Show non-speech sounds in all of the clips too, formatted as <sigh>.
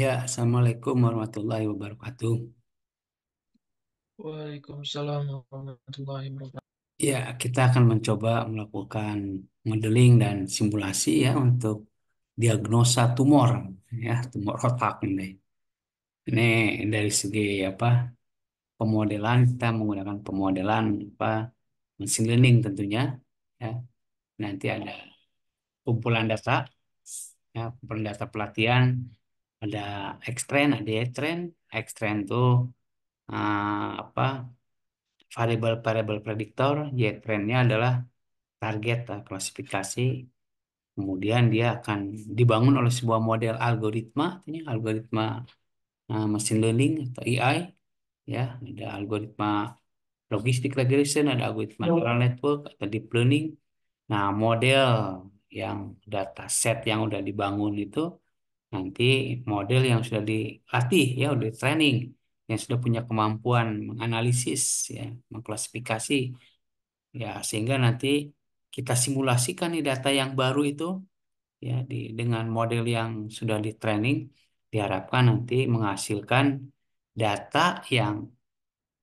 Ya, Assalamualaikum warahmatullahi wabarakatuh. Waalaikumsalam warahmatullahi wabarakatuh. Ya, kita akan mencoba melakukan modeling dan simulasi ya untuk diagnosa tumor ya, tumor otak ini. Ini dari segi apa? Pemodelan kita menggunakan pemodelan apa? mesin learning tentunya ya. Nanti ada kumpulan data ya, kumpulan data pelatihan ada trend, ada trend trend itu uh, apa variable-variable prediktor y trendnya adalah target uh, klasifikasi kemudian dia akan dibangun oleh sebuah model algoritma ini algoritma uh, machine learning atau AI ya ada algoritma logistik regression ada algoritma ya. neural network atau deep learning nah model yang data set yang udah dibangun itu Nanti model yang sudah dilatih ya, udah training, yang sudah punya kemampuan menganalisis ya, mengklasifikasi ya sehingga nanti kita simulasikan nih data yang baru itu ya di dengan model yang sudah di training diharapkan nanti menghasilkan data yang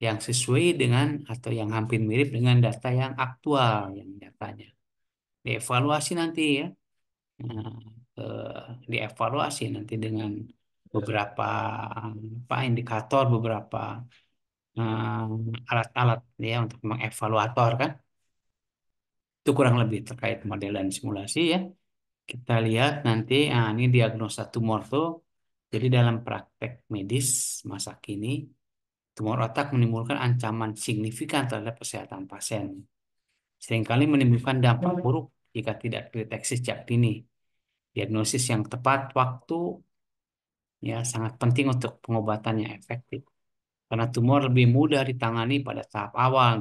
yang sesuai dengan atau yang hampir mirip dengan data yang aktual yang datanya dievaluasi nanti ya. Nah, Eh, dievaluasi nanti dengan beberapa apa indikator beberapa eh, alat-alat um, ya untuk mengevaluator kan itu kurang lebih terkait model dan simulasi ya kita lihat nanti nah, ini diagnosa tumor tuh jadi dalam praktek medis masa kini tumor otak menimbulkan ancaman signifikan terhadap kesehatan pasien seringkali menimbulkan dampak buruk jika tidak terdeteksi sejak dini diagnosis yang tepat waktu ya sangat penting untuk pengobatan yang efektif. Karena tumor lebih mudah ditangani pada tahap awal.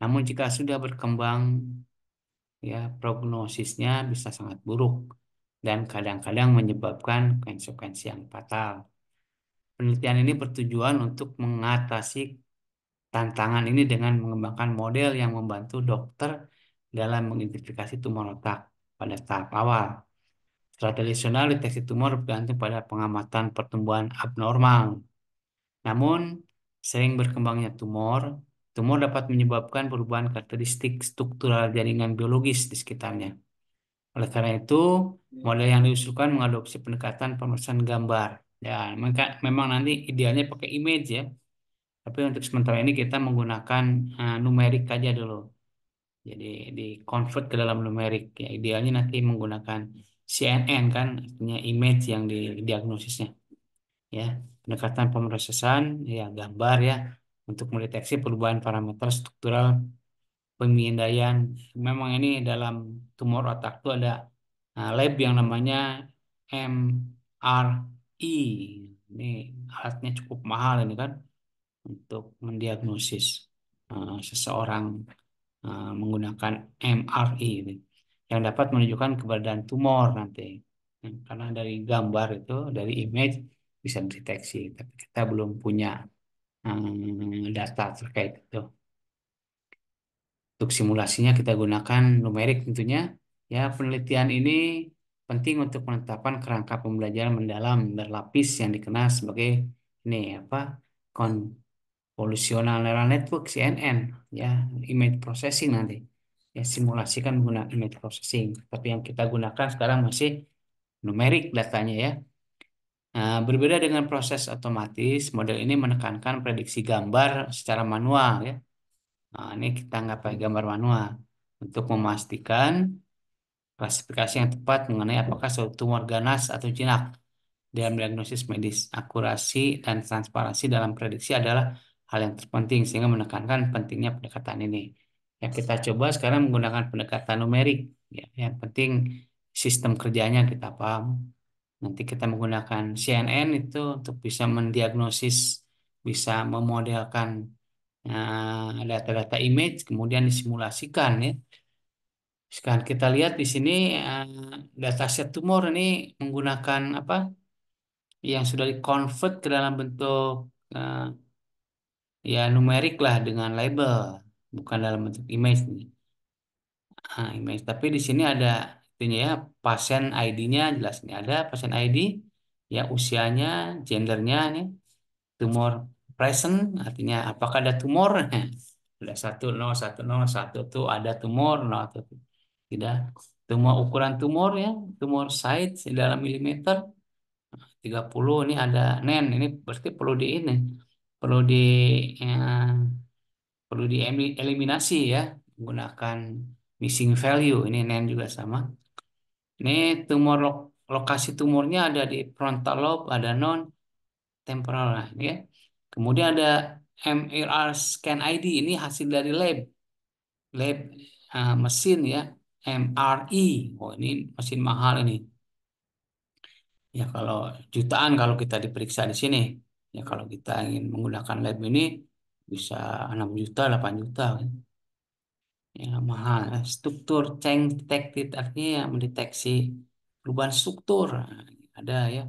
Namun jika sudah berkembang ya prognosisnya bisa sangat buruk dan kadang-kadang menyebabkan konsekuensi yang fatal. Penelitian ini bertujuan untuk mengatasi tantangan ini dengan mengembangkan model yang membantu dokter dalam mengidentifikasi tumor otak pada tahap awal. Tradisional deteksi tumor bergantung pada pengamatan pertumbuhan abnormal. Namun, sering berkembangnya tumor, tumor dapat menyebabkan perubahan karakteristik struktural jaringan biologis di sekitarnya. Oleh karena itu, hmm. model yang diusulkan mengadopsi pendekatan pemeriksaan gambar. Ya, memang nanti idealnya pakai image ya. Tapi untuk sementara ini kita menggunakan uh, numerik aja dulu. Jadi di convert ke dalam numerik. Ya, idealnya nanti menggunakan CNN kan punya image yang di ya pendekatan pemrosesan ya gambar ya untuk mendeteksi perubahan parameter struktural pemindaian memang ini dalam tumor otak itu ada nah, lab yang namanya MRI ini alatnya cukup mahal ini kan untuk mendiagnosis uh, seseorang uh, menggunakan MRI ini yang dapat menunjukkan keberadaan tumor nanti. Hmm, karena dari gambar itu, dari image bisa mendeteksi, tapi kita belum punya hmm, data terkait itu. Untuk simulasinya kita gunakan numerik tentunya. Ya, penelitian ini penting untuk menetapkan kerangka pembelajaran mendalam berlapis yang dikenal sebagai ini apa? Convolutional Neural Network CNN ya, image processing nanti ya simulasikan menggunakan image processing. Tapi yang kita gunakan sekarang masih numerik datanya ya. Nah, berbeda dengan proses otomatis, model ini menekankan prediksi gambar secara manual ya. Nah, ini kita nggak pakai gambar manual untuk memastikan klasifikasi yang tepat mengenai apakah suatu tumor ganas atau jinak dalam diagnosis medis. Akurasi dan transparansi dalam prediksi adalah hal yang terpenting sehingga menekankan pentingnya pendekatan ini. Ya, kita coba sekarang menggunakan pendekatan numerik. Ya, yang penting sistem kerjanya kita paham. Nanti kita menggunakan CNN itu untuk bisa mendiagnosis, bisa memodelkan eh, data-data uh, image, kemudian disimulasikan ya. Sekarang kita lihat di sini uh, eh, dataset tumor ini menggunakan apa? Yang sudah di-convert ke dalam bentuk uh, ya numerik lah dengan label bukan dalam bentuk image nih. Ah, image. Tapi di sini ada intinya ya pasien ID-nya jelas nih ada pasien ID ya usianya, gendernya nih, tumor present artinya apakah ada tumor? <laughs> Ada satu nol satu nol satu tuh ada tumor nol tuh tidak tumor ukuran tumor ya tumor size dalam milimeter 30 ini ada nen ini berarti perlu di ini perlu di ya perlu dieliminasi ya menggunakan missing value ini Nen juga sama ini tumor lokasi tumornya ada di frontal lobe ada non temporal lah ya kemudian ada MRI scan ID ini hasil dari lab lab uh, mesin ya MRI e. oh ini mesin mahal ini ya kalau jutaan kalau kita diperiksa di sini ya kalau kita ingin menggunakan lab ini bisa 6 juta 8 juta kan ya mahal eh, struktur change detected artinya ya, mendeteksi perubahan struktur nah, ada ya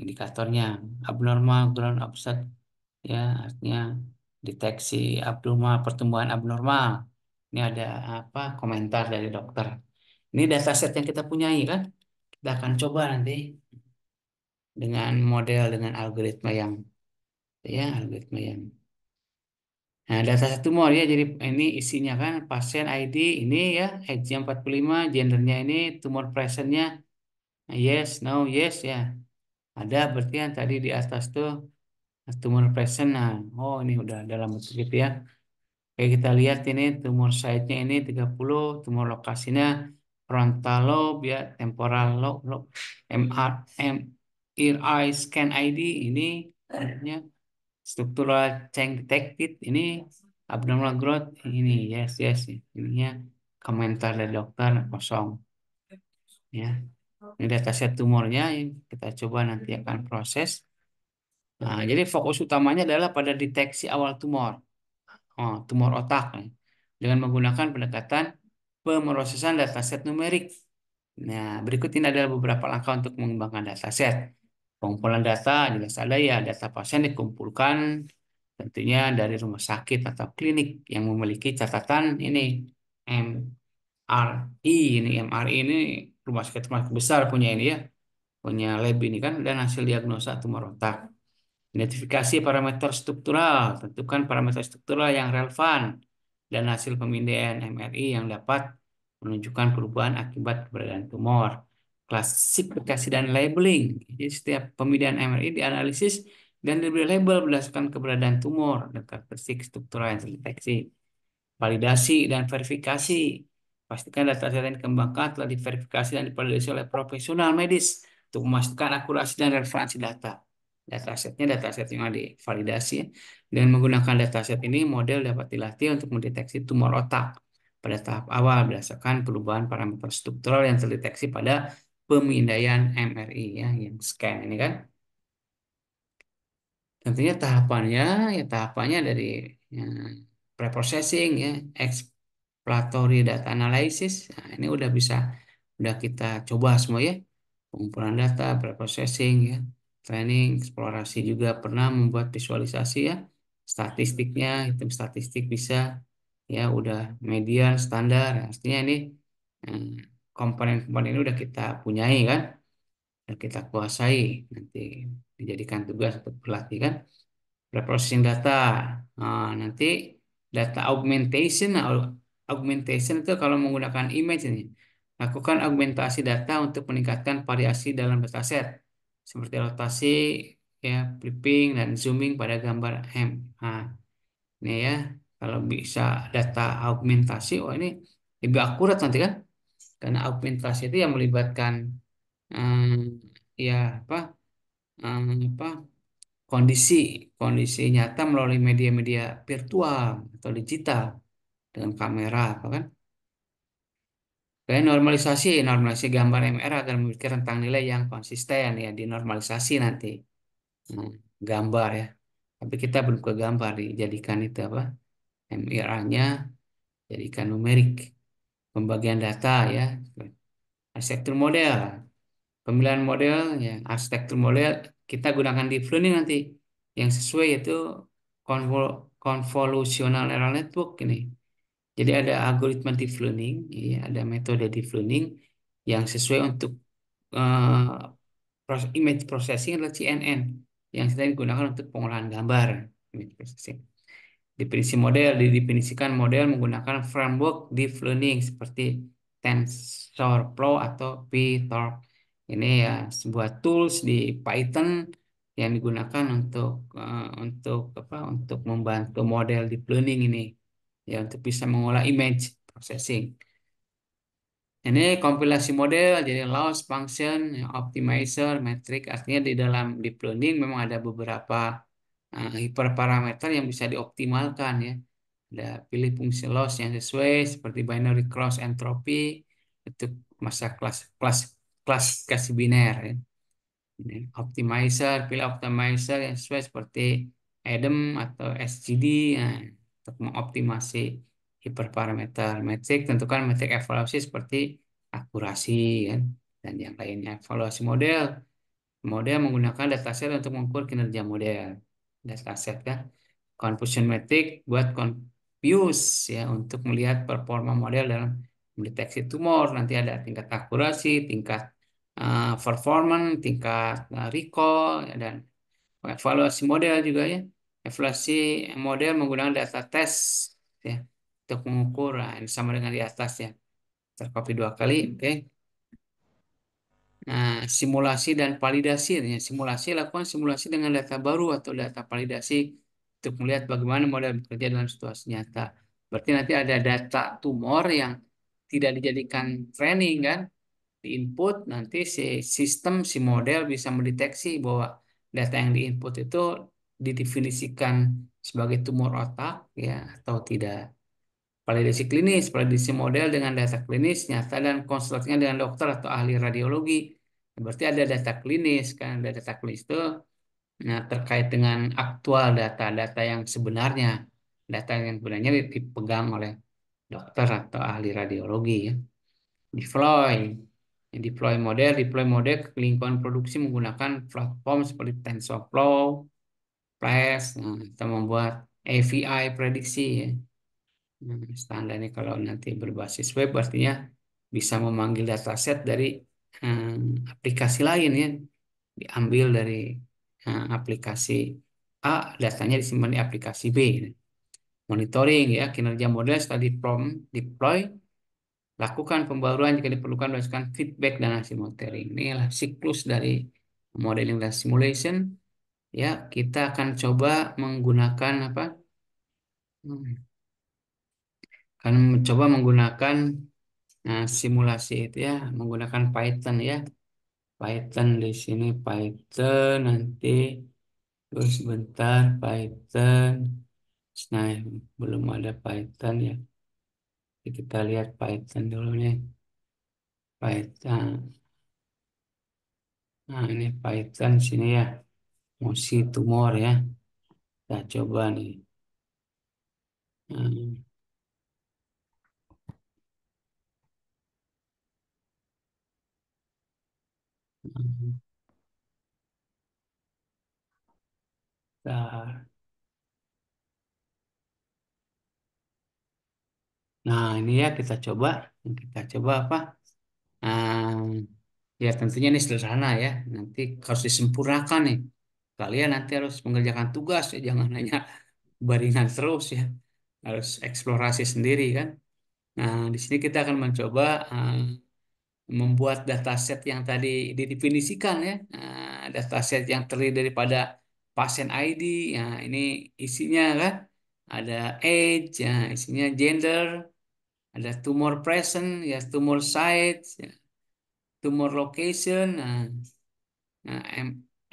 indikatornya abnormal ground offset ya artinya deteksi abnormal pertumbuhan abnormal ini ada apa komentar dari dokter ini data set yang kita punyai kan kita akan coba nanti dengan model dengan algoritma yang ya algoritma yang Nah, data satu tumor ya, jadi ini isinya kan pasien ID ini ya, age 45, gendernya ini, tumor presentnya nah, yes, no, yes ya. Ada berarti yang tadi di atas tuh tumor present. Nah, oh ini udah dalam bentuk gitu ya. Oke, kita lihat ini tumor site-nya ini 30, tumor lokasinya frontal lobe ya, temporal lobe, lobe MR, M, ear eye scan ID ini ya struktural detected ini abnormal growth ini yes yes ininya komentar dari dokter kosong ya ini dataset tumornya kita coba nanti akan proses nah jadi fokus utamanya adalah pada deteksi awal tumor oh, tumor otak ya. dengan menggunakan pendekatan pemrosesan dataset numerik nah berikut ini adalah beberapa langkah untuk mengembangkan dataset Pengumpulan data jelas ada ya data pasien dikumpulkan tentunya dari rumah sakit atau klinik yang memiliki catatan ini MRI ini MRI ini rumah sakit rumah sakit besar punya ini ya punya lab ini kan dan hasil diagnosa tumor otak identifikasi parameter struktural tentukan parameter struktural yang relevan dan hasil pemindaian MRI yang dapat menunjukkan perubahan akibat keberadaan tumor klasifikasi dan labeling. Jadi setiap pemilihan MRI dianalisis dan diberi label berdasarkan keberadaan tumor dan karakteristik struktural yang terdeteksi. Validasi dan verifikasi. Pastikan data-data yang dikembangkan telah diverifikasi dan divalidasi oleh profesional medis untuk memastikan akurasi dan referensi data. Data setnya data set yang divalidasi. validasi. Ya. Dengan menggunakan data set ini, model dapat dilatih untuk mendeteksi tumor otak pada tahap awal berdasarkan perubahan parameter struktural yang terdeteksi pada pemindaian MRI ya yang scan ini kan tentunya tahapannya ya tahapannya dari ya, preprocessing ya exploratory data analysis nah, ini udah bisa udah kita coba semua ya pengumpulan data preprocessing ya training eksplorasi juga pernah membuat visualisasi ya statistiknya itu statistik bisa ya udah median standar artinya ini eh, komponen-komponen ini udah kita punyai kan dan kita kuasai nanti dijadikan tugas untuk pelatih kan. preprocessing data nah, nanti data augmentation augmentation itu kalau menggunakan image ini lakukan augmentasi data untuk meningkatkan variasi dalam dataset seperti rotasi ya flipping dan zooming pada gambar M nah, ini ya kalau bisa data augmentasi oh ini lebih akurat nanti kan karena augmentasi itu yang melibatkan um, ya apa um, apa kondisi kondisi nyata melalui media-media virtual atau digital dengan kamera apa kan Kayak normalisasi, normalisasi gambar MR agar memiliki rentang nilai yang konsisten ya dinormalisasi nanti hmm, gambar ya. Tapi kita belum ke gambar dijadikan itu apa mr nya jadikan numerik pembagian data ya, arsitektur model, pemilihan model ya, arsitektur model kita gunakan deep learning nanti yang sesuai itu konvol convolutional neural network ini. Jadi ada algoritma deep learning, ya, ada metode deep learning yang sesuai untuk uh, image processing atau CNN yang kita gunakan untuk pengolahan gambar image processing. Definisi model didefinisikan model menggunakan framework deep learning seperti TensorFlow atau PyTorch Ini ya sebuah tools di Python yang digunakan untuk uh, untuk apa? Untuk membantu model deep learning ini ya untuk bisa mengolah image processing. Ini kompilasi model, jadi loss function, optimizer, metric. Artinya di dalam deep learning memang ada beberapa Nah, hiperparameter yang bisa dioptimalkan ya. Ada pilih fungsi loss yang sesuai seperti binary cross entropy untuk masa kelas kelas kelas kasih biner ya. Optimizer, pilih optimizer yang sesuai seperti ADAM atau SGD ya, untuk mengoptimasi hiperparameter metric tentukan metric evaluasi seperti akurasi ya, dan yang lainnya evaluasi model model menggunakan dataset untuk mengukur kinerja model dasar set kan confusion metric buat confuse ya untuk melihat performa model dalam mendeteksi tumor nanti ada tingkat akurasi tingkat uh, performance tingkat uh, recall ya, dan evaluasi model juga ya evaluasi model menggunakan data tes ya untuk mengukur nah, eh, ini sama dengan di atas ya terkopi dua kali oke okay. Nah, simulasi dan validasi. Ya. Simulasi lakukan simulasi dengan data baru atau data validasi untuk melihat bagaimana model bekerja dalam situasi nyata. Berarti nanti ada data tumor yang tidak dijadikan training kan, di input nanti si sistem si model bisa mendeteksi bahwa data yang di input itu didefinisikan sebagai tumor otak ya atau tidak. Validasi klinis, validasi model dengan data klinis nyata dan konsultasinya dengan dokter atau ahli radiologi. Berarti ada data klinis, kan ada data klinis itu nah, terkait dengan aktual data-data yang sebenarnya. Data yang sebenarnya dipegang oleh dokter atau ahli radiologi. Ya. Deploy, deploy model, deploy model ke lingkungan produksi menggunakan platform seperti TensorFlow, Flash, nah, kita membuat AVI prediksi ya Hmm, standar ini kalau nanti berbasis web artinya bisa memanggil dataset dari hmm, aplikasi lain ya. Diambil dari hmm, aplikasi A, datanya disimpan di aplikasi B. Monitoring ya, kinerja model setelah prom deploy, lakukan pembaruan jika diperlukan berdasarkan feedback dan hasil monitoring. Inilah siklus dari modeling dan simulation. Ya, kita akan coba menggunakan apa? Hmm Kan mencoba menggunakan nah, simulasi itu ya, menggunakan Python ya. Python di sini Python nanti terus bentar Python. Nah, belum ada Python ya. kita lihat Python dulu nih. Python. Nah, ini Python sini ya. musi tumor ya. Kita coba nih. Nah, nah Nah, ini ya kita coba. Kita coba apa? Nah, ya tentunya ini sederhana ya. Nanti harus disempurnakan nih. Kalian nanti harus mengerjakan tugas ya. Jangan <laughs> hanya baringan terus ya. Harus eksplorasi sendiri kan. Nah, di sini kita akan mencoba uh, membuat dataset yang tadi didefinisikan ya nah, dataset yang terdiri daripada pasien ID ya nah, ini isinya kan ada age ya isinya gender ada tumor present ya tumor size ya, tumor location ya. nah, nah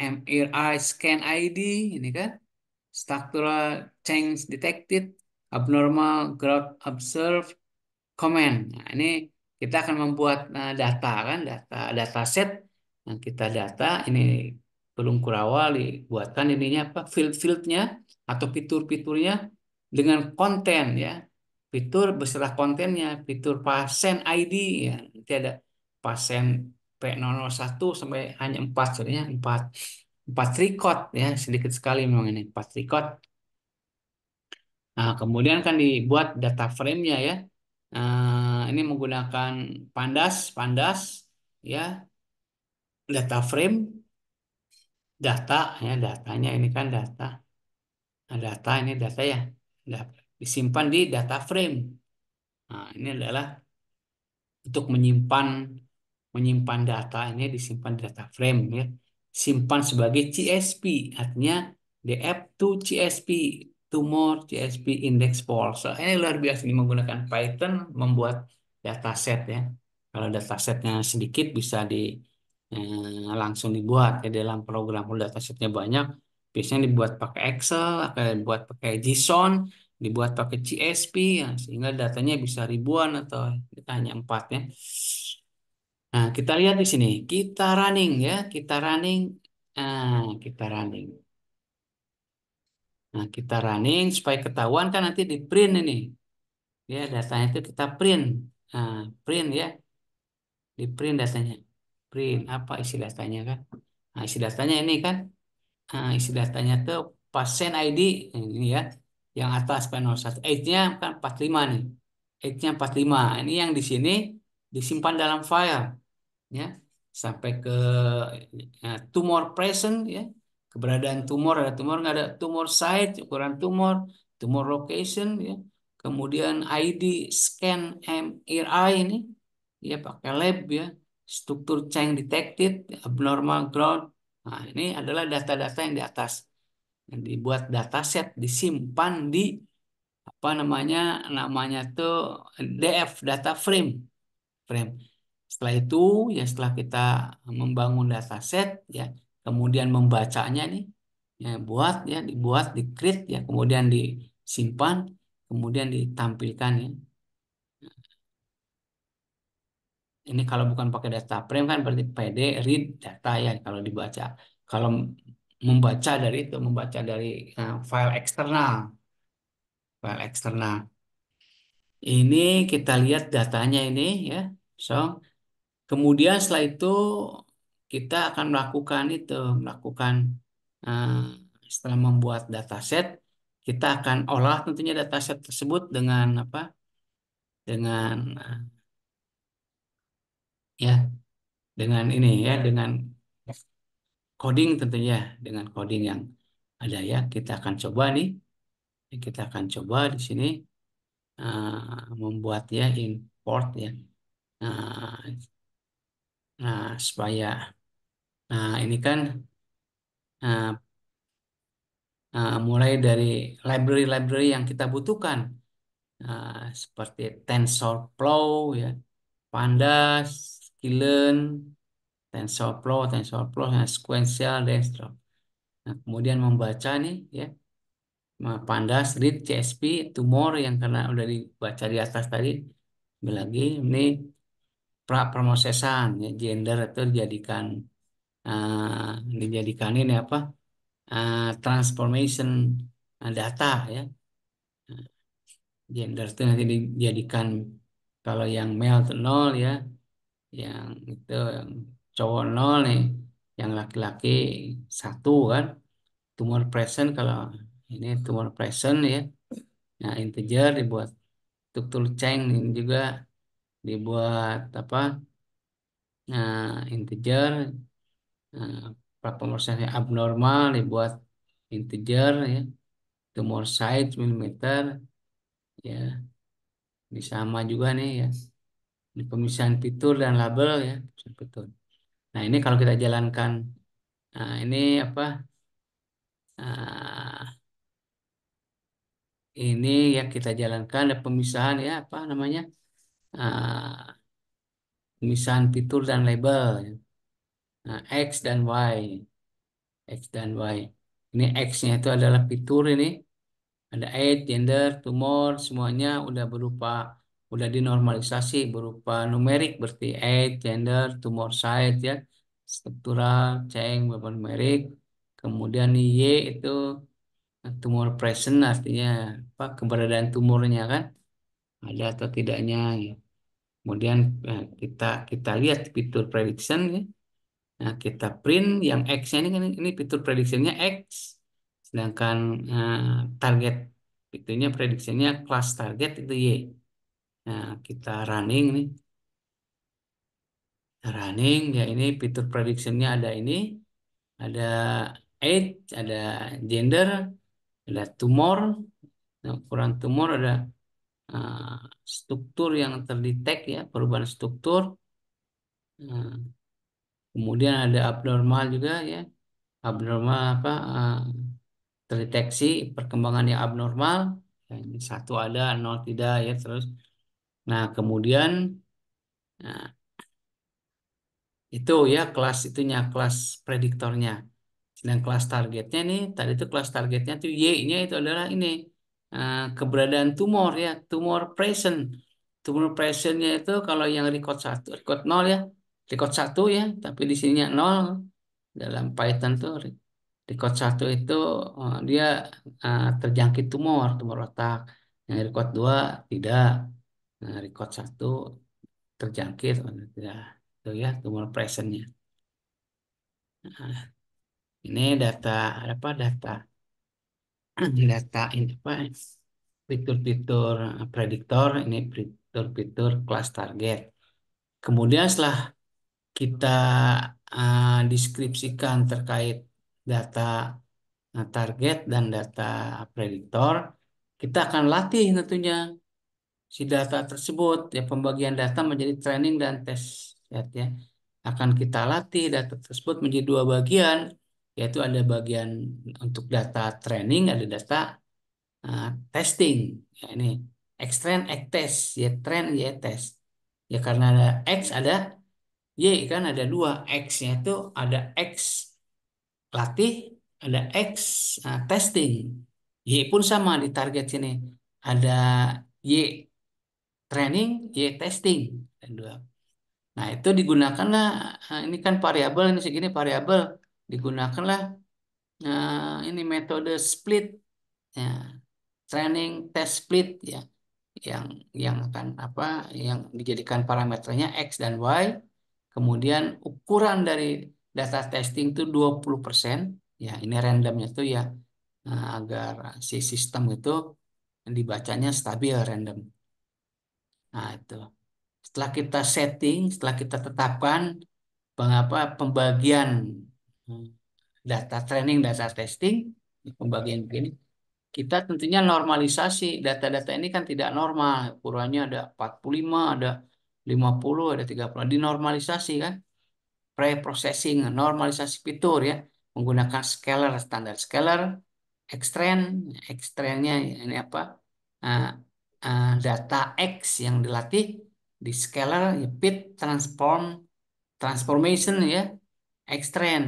MRI scan ID ini kan structural change detected abnormal growth observed comment nah ini kita akan membuat uh, data kan data data set yang nah, kita data ini belum kurawal dibuatkan ininya apa field-fieldnya atau fitur-fiturnya dengan konten ya fitur beserta kontennya fitur pasien ID ya nanti ada pasien P001 sampai hanya empat sebenarnya empat empat record ya sedikit sekali memang ini empat record nah kemudian kan dibuat data frame-nya ya Uh, ini menggunakan pandas, pandas, ya, data frame, data, ya, datanya ini kan data. Nah, data ini data ya, disimpan di data frame. Nah, ini adalah untuk menyimpan menyimpan data ini disimpan di data frame ya. Simpan sebagai CSP, artinya DF to CSP tumor CSP index pulse. Ini luar biasa ini menggunakan Python membuat dataset ya. Kalau datasetnya sedikit bisa di eh, langsung dibuat ya dalam program kalau datasetnya banyak biasanya dibuat pakai Excel, dibuat pakai JSON, dibuat pakai CSP ya, sehingga datanya bisa ribuan atau hanya empatnya. Nah, kita lihat di sini, kita running ya, kita running, Nah, kita running. Nah, kita running supaya ketahuan kan nanti di print ini. Ya, datanya itu kita print. Nah, print ya. Di print datanya. Print apa isi datanya kan? Nah, isi datanya ini kan. Nah, isi datanya itu pasien ID ini ya. Yang atas panel 01 Age-nya kan 45 nih. Age-nya 45. Nah, ini yang di sini disimpan dalam file ya sampai ke ya, tumor present ya keberadaan tumor ada tumor nggak ada tumor site ukuran tumor tumor location ya kemudian ID scan MRI ini ya pakai lab ya struktur change detected abnormal ground nah ini adalah data-data yang di atas yang dibuat dataset disimpan di apa namanya namanya tuh DF data frame frame setelah itu ya setelah kita membangun dataset ya kemudian membacanya nih ya, buat ya dibuat di create ya kemudian disimpan kemudian ditampilkan ya ini kalau bukan pakai data frame kan berarti pd read data ya kalau dibaca kalau membaca dari itu membaca dari uh, file eksternal file eksternal ini kita lihat datanya ini ya so kemudian setelah itu kita akan melakukan itu, melakukan uh, setelah membuat dataset, kita akan olah tentunya dataset tersebut dengan apa? Dengan uh, ya, dengan ini ya, dengan coding tentunya, dengan coding yang ada ya. Kita akan coba nih, kita akan coba di sini uh, eh, membuatnya import ya. Uh, nah supaya Nah, ini kan uh, uh, mulai dari library-library yang kita butuhkan. Uh, seperti TensorFlow, ya, Pandas, Kilen, TensorFlow, TensorFlow, ya, sequential desktop. Nah, kemudian membaca nih, ya, Pandas, read CSP, tumor yang karena udah dibaca di atas tadi, lagi ini pra promosesan ya, gender itu dijadikan Eh, dijadikan ini apa uh, transformation eh, data ya gender itu nanti dijadikan kalau yang male itu nol ya yang itu yang cowok nol nih yang laki-laki satu kan tumor present kalau ini tumor present ya nah integer dibuat tuk-tul ceng juga dibuat apa nah integer nah, eh, pemrosesannya abnormal dibuat integer ya tumor size milimeter ya ini sama juga nih ya ini pemisahan fitur dan label ya betul nah ini kalau kita jalankan nah ini apa nah, ini ya kita jalankan ada pemisahan ya apa namanya uh, pemisahan fitur dan label ya. Nah, X dan Y. X dan Y. Ini X-nya itu adalah fitur ini. Ada age, gender, tumor, semuanya udah berupa, udah dinormalisasi berupa numerik. Berarti age, gender, tumor size, ya. Struktural, ceng, berupa numerik. Kemudian Y itu tumor present artinya apa keberadaan tumornya kan ada atau tidaknya ya. Kemudian eh, kita kita lihat fitur prediction ya. Nah, kita print yang X-nya ini ini fitur prediksinya X, sedangkan eh, target fiturnya prediksinya class target itu Y. Nah, kita running nih. Running ya ini fitur prediksinya ada ini, ada age, ada gender, ada tumor, nah, ukuran tumor ada uh, struktur yang terdetek ya perubahan struktur. Nah, Kemudian ada abnormal juga ya. Abnormal apa uh, terdeteksi perkembangan yang abnormal. Yang satu ada, nol tidak ya terus. Nah, kemudian nah, itu ya kelas itunya kelas prediktornya. dan kelas targetnya nih, tadi itu kelas targetnya tuh Y-nya itu adalah ini uh, keberadaan tumor ya, tumor present. Tumor presentnya itu kalau yang record satu record nol ya, record satu ya, tapi di sininya nol dalam Python tuh record satu itu uh, dia uh, terjangkit tumor tumor otak, yang record dua tidak, nah, record satu terjangkit oh, tidak, itu ya tumor presentnya. Nah, ini data apa data <clears throat> data ini apa fitur-fitur prediktor ini fitur-fitur kelas target. Kemudian setelah kita uh, deskripsikan terkait data eh, target dan data prediktor, kita akan latih tentunya si data tersebut ya pembagian data menjadi training dan tes ya, ya. akan kita latih data tersebut menjadi dua bagian yaitu ada bagian untuk data training ada data uh, testing ya ini X train X test ya train ya test ya karena ada X ada Y kan ada dua, X-nya itu ada X latih, ada X uh, testing. Y pun sama di target sini. Ada Y training, Y testing. Dan dua. Nah, itu digunakanlah eh, ini kan variabel ini segini variabel digunakanlah uh, ini metode split ya. Training test split ya yang yang akan apa yang dijadikan parameternya X dan Y Kemudian ukuran dari data testing itu 20%. Ya, ini randomnya tuh ya eh, agar si sistem itu dibacanya stabil random. Nah, itu. Setelah kita setting, setelah kita tetapkan mengapa pembagian hmm, data training, data testing, pembagian begini, kita tentunya normalisasi data-data ini kan tidak normal. Ukurannya ada 45, ada 50 ada 30 dinormalisasi kan preprocessing normalisasi fitur ya menggunakan scalar standar scalar extrend extrendnya ini apa uh, uh, data X yang dilatih di scalar fit transform transformation ya extrend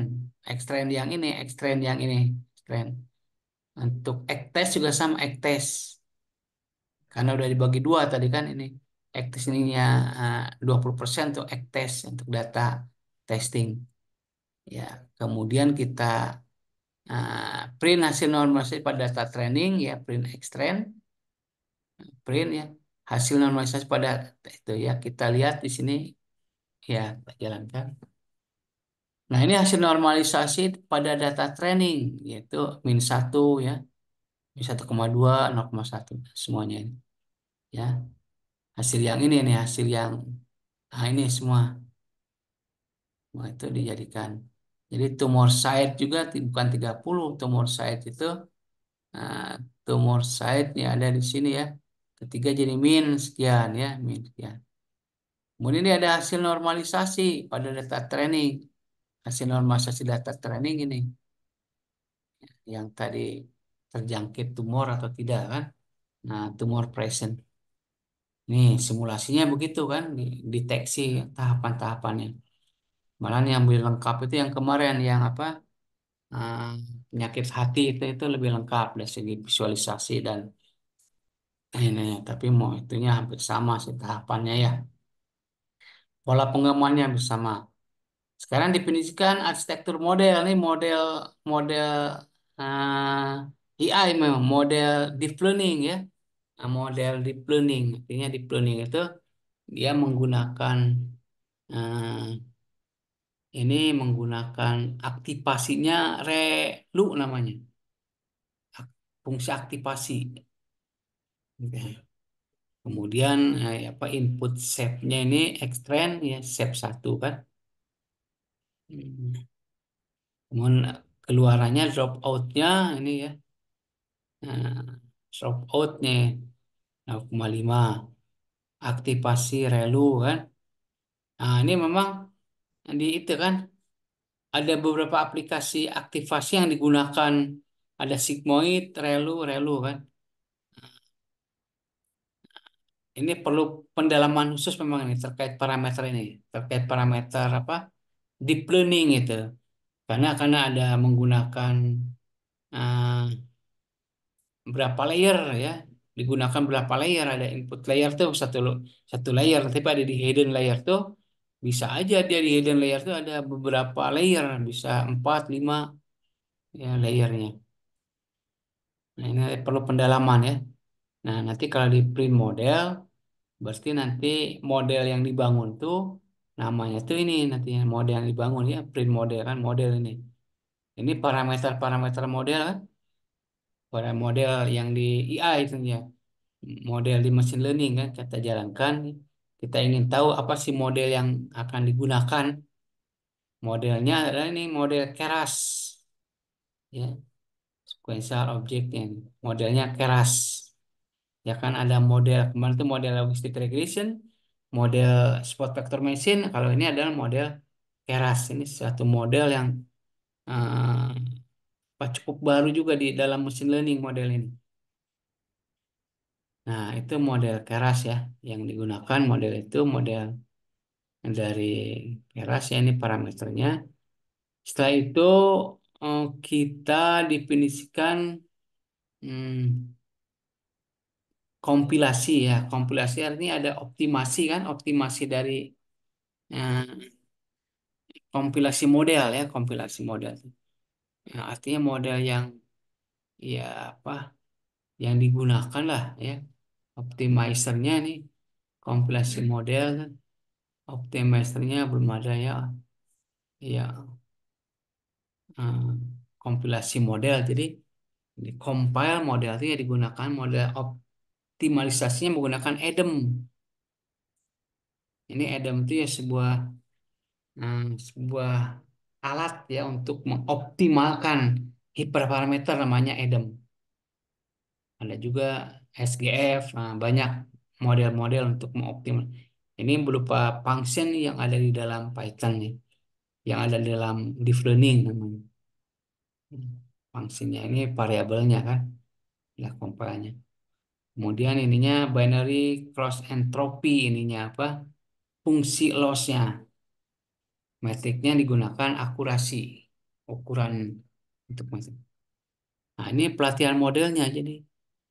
extrend yang ini extrend yang ini extrend untuk test juga sama test karena udah dibagi dua tadi kan ini active eh, dua uh, 20% untuk act test untuk data testing. Ya, kemudian kita uh, print hasil normalisasi pada data training ya print extrain. print ya hasil normalisasi pada itu ya kita lihat di sini ya kita jalankan. Nah, ini hasil normalisasi pada data training yaitu min satu ya. Min koma 0,1 semuanya ini. Ya hasil yang ini nih hasil yang nah ini semua semua itu dijadikan jadi tumor site juga bukan 30 tumor site itu nah, tumor site nih ada di sini ya ketiga jadi min sekian ya min sekian kemudian ini ada hasil normalisasi pada data training hasil normalisasi data training ini yang tadi terjangkit tumor atau tidak kan nah tumor present Nih, simulasinya begitu kan, deteksi tahapan-tahapannya. Malah yang lebih lengkap itu yang kemarin, yang apa, penyakit eh, hati itu, itu lebih lengkap dari segi visualisasi dan ini. Tapi mau itunya hampir sama sih tahapannya ya. Pola penggemarnya hampir sama. Sekarang definisikan arsitektur model. ini model, model uh, eh, AI memang, model deep learning ya model deep learning. Artinya deep learning itu dia menggunakan eh, ini menggunakan aktivasinya relu namanya. Fungsi aktivasi. Kemudian eh, apa input shape-nya ini extrend ya shape satu kan. Kemudian keluarannya drop out-nya ini ya. Nah, drop out-nya 0,5 aktivasi relu kan nah ini memang di itu kan ada beberapa aplikasi aktivasi yang digunakan ada sigmoid relu relu kan nah, ini perlu pendalaman khusus memang ini terkait parameter ini terkait parameter apa deep learning itu karena karena ada menggunakan uh, berapa layer ya digunakan berapa layer ada input layer tuh satu satu layer tapi ada di hidden layer tuh bisa aja dia di hidden layer tuh ada beberapa layer bisa empat lima ya layernya nah ini perlu pendalaman ya nah nanti kalau di print model berarti nanti model yang dibangun tuh namanya tuh ini nantinya model yang dibangun ya print model kan model ini ini parameter-parameter model kan pada model yang di AI tentunya model di machine learning kan kita jalankan kita ingin tahu apa sih model yang akan digunakan modelnya adalah ini model keras ya sequential objeknya modelnya keras ya kan ada model kemarin itu model logistic regression model spot vector machine kalau ini adalah model keras ini suatu model yang uh, cukup baru juga di dalam machine learning model ini. Nah, itu model Keras ya yang digunakan model itu model dari Keras ya ini parameternya. Setelah itu eh, kita definisikan hmm, kompilasi ya. Kompilasi artinya ada optimasi kan, optimasi dari hmm, kompilasi model ya, kompilasi model. Ya, artinya model yang ya apa yang digunakan lah ya optimizernya nih kompilasi model kan optimizernya belum ada ya ya eh, kompilasi model jadi di compile model itu ya digunakan model optimalisasinya menggunakan Adam ini Adam itu ya sebuah eh, sebuah alat ya untuk mengoptimalkan hiperparameter namanya EDEM. Ada juga SGF, nah banyak model-model untuk mengoptimal. Ini berupa function yang ada di dalam Python nih, yang ada di dalam deep learning namanya. Fungsinya ini variabelnya kan, ya komparanya Kemudian ininya binary cross entropy ininya apa? Fungsi lossnya metriknya digunakan akurasi ukuran untuk metrik. Nah ini pelatihan modelnya jadi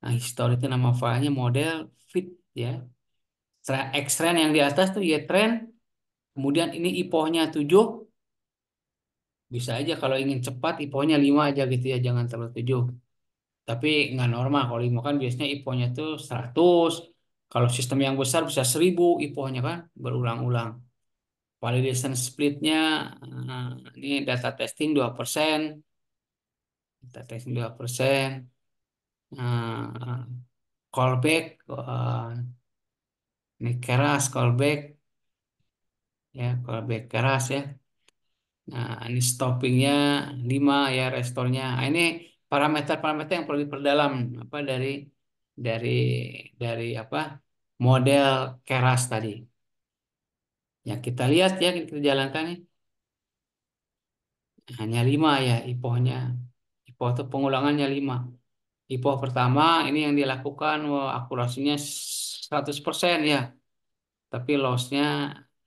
nah histori itu nama filenya model fit ya. x trend yang di atas tuh ya trend. Kemudian ini ipohnya 7. Bisa aja kalau ingin cepat ipohnya 5 aja gitu ya jangan terlalu 7. Tapi nggak normal kalau 5 kan biasanya ipohnya tuh 100. Kalau sistem yang besar bisa 1000 ipohnya kan berulang-ulang validation splitnya eh, ini data testing 2 persen data testing dua persen eh, callback eh, ini keras callback ya callback keras ya nah ini stoppingnya 5 ya restornya nah, ini parameter-parameter yang perlu diperdalam apa dari dari dari apa model keras tadi Ya kita lihat ya kita jalankan nih. Hanya lima ya ipohnya. Ipoh itu pengulangannya lima. Ipoh pertama ini yang dilakukan wah, akurasinya 100% ya. Tapi lossnya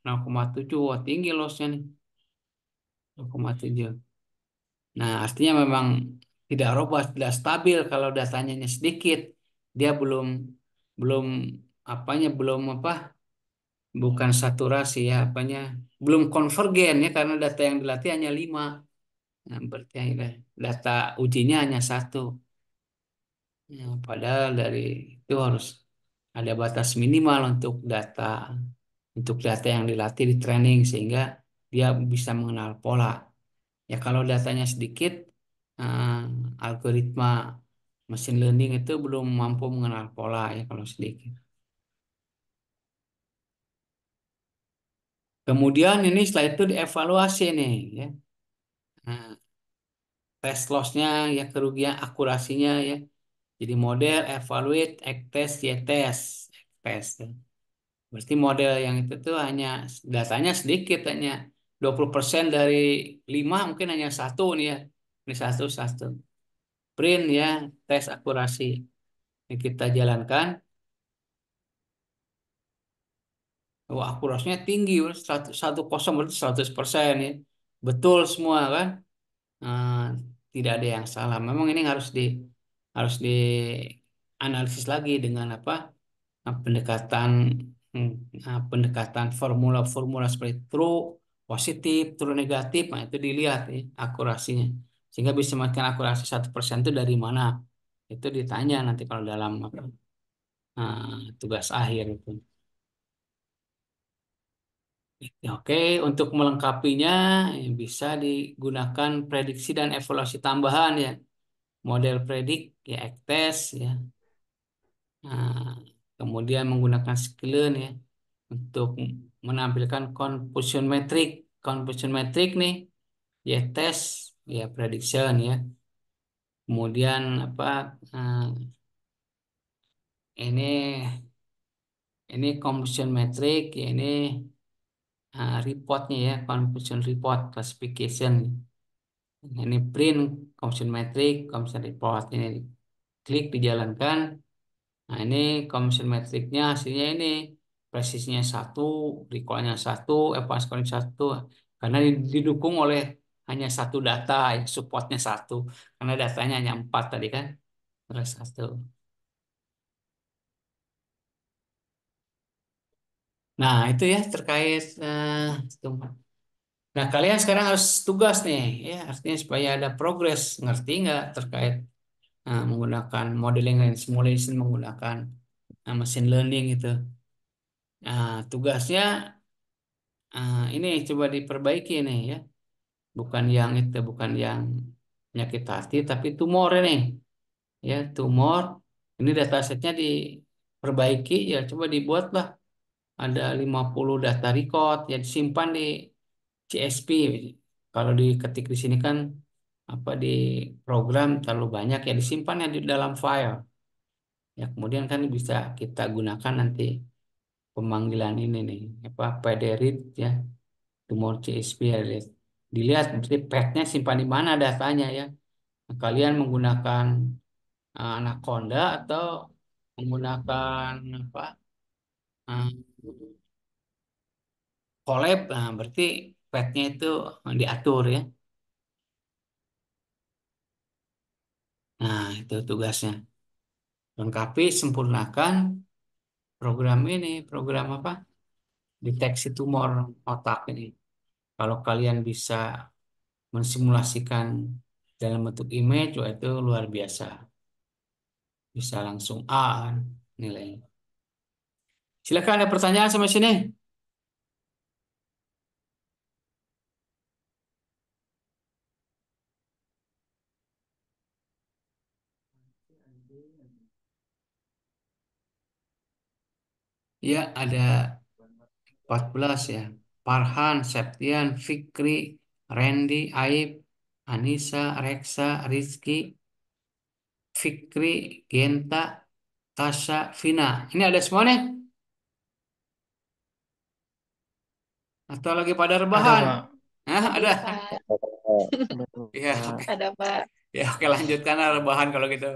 0,7. Wah tinggi lossnya nih. 0,7. Nah artinya memang tidak robust, tidak stabil kalau datanya sedikit. Dia belum belum apanya belum apa bukan saturasi ya apanya belum konvergen ya karena data yang dilatih hanya lima nah, berarti akhirnya data ujinya hanya satu ya, padahal dari itu harus ada batas minimal untuk data untuk data yang dilatih di training sehingga dia bisa mengenal pola ya kalau datanya sedikit eh, algoritma machine learning itu belum mampu mengenal pola ya kalau sedikit Kemudian ini setelah itu dievaluasi nih ya. Nah, test loss-nya ya kerugian akurasinya ya. Jadi model evaluate test y ya, test test. Ya. Berarti model yang itu tuh hanya datanya sedikit hanya 20% dari 5 mungkin hanya satu nih ya. Ini satu satu. Print ya, tes akurasi. Ini kita jalankan. Wah, akurasinya tinggi, satu kosong berarti 100% ya. Betul semua kan? Nah, tidak ada yang salah. Memang ini harus di harus dianalisis lagi dengan apa? Nah, pendekatan hmm, nah, pendekatan formula-formula seperti true positif, true negatif, nah itu dilihat ya, akurasinya. Sehingga bisa makin akurasi persen itu dari mana? Itu ditanya nanti kalau dalam nah, tugas akhir itu. Ya, oke, untuk melengkapinya ya, bisa digunakan prediksi dan evaluasi tambahan ya. Model predik ya test ya. Nah, kemudian menggunakan skillen ya untuk menampilkan confusion metric. Confusion metric nih ya test ya prediction ya. Kemudian apa nah, ini ini confusion metric ya ini uh, reportnya ya conclusion report classification ini print conclusion metric conclusion report ini klik dijalankan nah ini conclusion metricnya hasilnya ini presisinya satu recallnya satu advance calling satu karena didukung oleh hanya satu data supportnya satu karena datanya hanya empat tadi kan terus satu Nah, itu ya terkait eh, Nah, kalian sekarang harus tugas nih, ya artinya supaya ada progres, ngerti nggak terkait eh, menggunakan modeling dan simulation menggunakan eh, machine learning itu. Nah, tugasnya eh, ini coba diperbaiki nih ya, bukan yang itu, bukan yang penyakit hati, tapi tumor ini, ya tumor. Ini datasetnya diperbaiki, ya coba dibuatlah ada 50 data record yang disimpan di CSP. Kalau diketik di sini kan apa di program terlalu banyak ya disimpan ya di dalam file. Ya kemudian kan bisa kita gunakan nanti pemanggilan ini nih apa PD read ya tumor CSP ya dilihat, Dilihat berarti petnya simpan di mana datanya ya. Nah, kalian menggunakan uh, Anaconda atau menggunakan apa? Uh, Collab, nah, berarti petnya itu diatur ya. Nah, itu tugasnya. Lengkapi, sempurnakan program ini, program apa? Deteksi tumor otak ini. Kalau kalian bisa mensimulasikan dalam bentuk image, itu luar biasa. Bisa langsung A nilainya. Silakan ada pertanyaan sama sini. Ya, ada 14 ya. Parhan, Septian, Fikri, Randy, Aib, Anissa, Reksa, Rizky, Fikri, Genta, Tasha, Vina. Ini ada semua nih. Atau lagi pada rebahan? Ada, Iya. Ya, oke lanjutkan rebahan kalau gitu.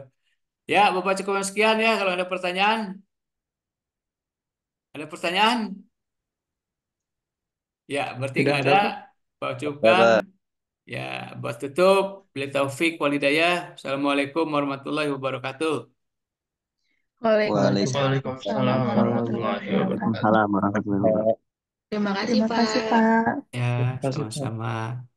Ya, Bapak cukup sekian ya kalau ada pertanyaan. Ada pertanyaan? Ya, berarti nggak ada. Pak Cukup. Ya, buat tutup. Bila taufik Walidaya. Assalamualaikum warahmatullahi wabarakatuh. Waalaikumsalam warahmatullahi wabarakatuh. Terima kasih, Terima Pak. kasih, Pak. Ya, Terima kasih, Pak. sama-sama.